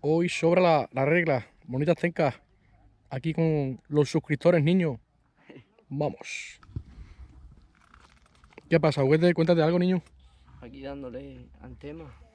hoy sobra la, regla. Bonitas tencas. Aquí con los suscriptores, niño. Vamos. ¿Qué pasa, cuentas de algo, niño. Aquí dándole al